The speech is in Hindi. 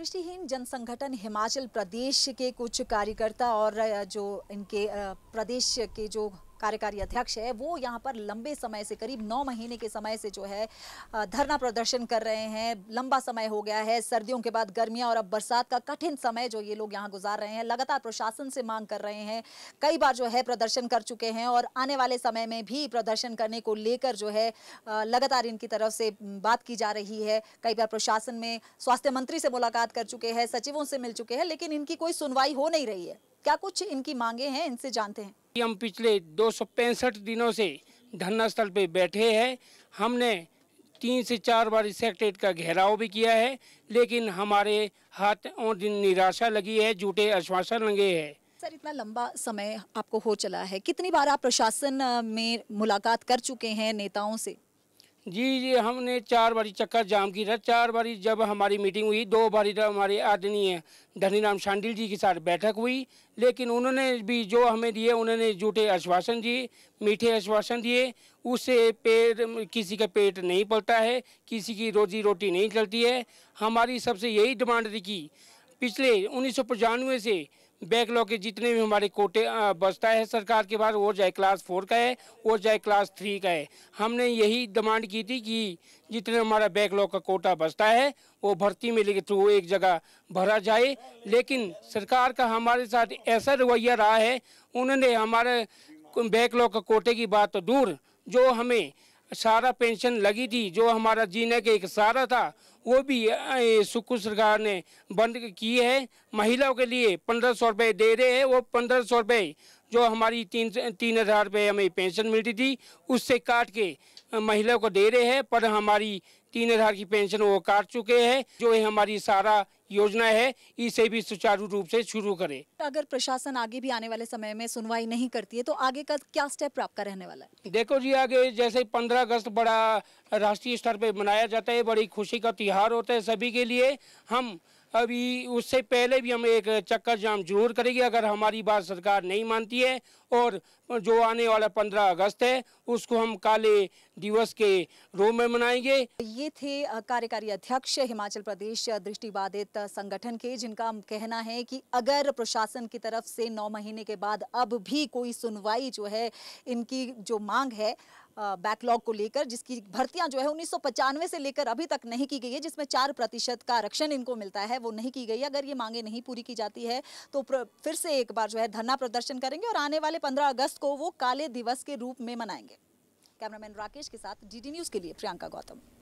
दृष्टिहीन जनसंगठन हिमाचल प्रदेश के कुछ कार्यकर्ता और जो इनके प्रदेश के जो कार्यकारी अध्यक्ष है वो यहाँ पर लंबे समय से करीब नौ महीने के समय से जो है धरना प्रदर्शन कर रहे हैं लंबा समय हो गया है सर्दियों के बाद गर्मियाँ और अब बरसात का कठिन समय जो ये लोग यहाँ गुजार रहे हैं लगातार प्रशासन से मांग कर रहे हैं कई बार जो है प्रदर्शन कर चुके हैं और आने वाले समय में भी प्रदर्शन करने को लेकर जो है लगातार इनकी तरफ से बात की जा रही है कई बार प्रशासन में स्वास्थ्य मंत्री से मुलाकात कर चुके हैं सचिवों से मिल चुके हैं लेकिन इनकी कोई सुनवाई हो नहीं रही है क्या कुछ इनकी मांगे हैं इनसे जानते हैं हम पिछले दो दिनों से धरना स्थल पे बैठे हैं हमने तीन से चार बार सेक्ट्रेट का घेराव भी किया है लेकिन हमारे हाथ और दिन निराशा लगी है झूठे आश्वासन लगे हैं सर इतना लंबा समय आपको हो चला है कितनी बार आप प्रशासन में मुलाकात कर चुके हैं नेताओं से जी जी हमने चार बारी चक्कर जाम की था चार बारी जब हमारी मीटिंग हुई दो बारी तो हमारे आदरणीय धनी राम शांडिल जी के साथ बैठक हुई लेकिन उन्होंने भी जो हमें दिए उन्होंने झूठे आश्वासन दिए मीठे आश्वासन दिए उससे पेट किसी का पेट नहीं पलता है किसी की रोजी रोटी नहीं चलती है हमारी सबसे यही डिमांड थी कि पिछले उन्नीस से बैकलॉग के जितने भी हमारे कोटे बचता है सरकार के पास वो चाहे क्लास फोर का है वो चाहे क्लास थ्री का है हमने यही डिमांड की थी कि जितने हमारा बैकलॉग का कोटा बचता है वो भर्ती मेले के थ्रू एक जगह भरा जाए लेकिन सरकार का हमारे साथ ऐसा रवैया रहा है उन्होंने हमारे बैकलॉग का कोटे की बात तो दूर जो हमें सारा पेंशन लगी थी जो हमारा जीने का एक सहारा था वो भी सुक्कू सरकार ने बंद की है महिलाओं के लिए पंद्रह सौ रुपये दे रहे हैं वो पंद्रह सौ रुपये जो हमारी तीन तीन हज़ार रुपये हमें पेंशन मिलती थी उससे काट के महिला को दे रहे हैं पर हमारी तीन हजार की पेंशन वो काट चुके हैं जो है हमारी सारा योजना है इसे भी सुचारू रूप से शुरू करे अगर प्रशासन आगे भी आने वाले समय में सुनवाई नहीं करती है तो आगे का क्या स्टेप आपका रहने वाला है देखो जी आगे जैसे पंद्रह अगस्त बड़ा राष्ट्रीय स्तर पर मनाया जाता है बड़ी खुशी का त्यौहार होता है सभी के लिए हम अभी उससे पहले भी हम एक चक्कर जाम जरूर करेंगे अगर हमारी बात सरकार नहीं मानती है और जो आने वाला पंद्रह अगस्त है उसको हम काले दिवस के रूप में मनाएंगे ये थे कार्यकारी अध्यक्ष हिमाचल प्रदेश दृष्टिबाधित संगठन के जिनका कहना है कि अगर प्रशासन की तरफ से नौ महीने के बाद अब भी कोई सुनवाई जो है इनकी जो मांग है बैकलॉग को लेकर जिसकी भर्तियां जो है उन्नीस से लेकर अभी तक नहीं की गई है जिसमें चार प्रतिशत का आरक्षण इनको मिलता है वो नहीं की गई अगर ये मांगे नहीं पूरी की जाती है तो फिर से एक बार जो है धरना प्रदर्शन करेंगे और आने वाले पंद्रह अगस्त को वो काले दिवस के रूप में मनाएंगे कैमरामैन राकेश के साथ डी न्यूज़ के लिए प्रियंका गौतम